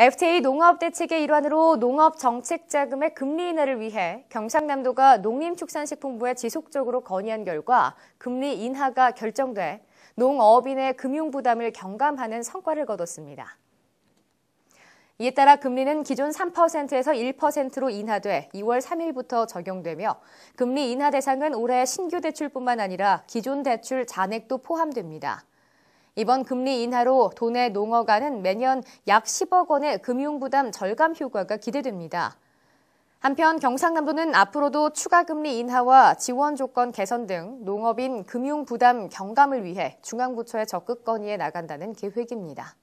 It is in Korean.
FTA 농업 대책의 일환으로 농업 정책 자금의 금리 인하를 위해 경상남도가 농림축산식품부에 지속적으로 건의한 결과 금리 인하가 결정돼 농어업인의 금융 부담을 경감하는 성과를 거뒀습니다. 이에 따라 금리는 기존 3%에서 1%로 인하돼 2월 3일부터 적용되며 금리 인하 대상은 올해 신규 대출뿐만 아니라 기존 대출 잔액도 포함됩니다. 이번 금리 인하로 도내 농어가는 매년 약 10억 원의 금융 부담 절감 효과가 기대됩니다. 한편 경상남도는 앞으로도 추가 금리 인하와 지원 조건 개선 등 농업인 금융 부담 경감을 위해 중앙부처의 적극 건의에 나간다는 계획입니다.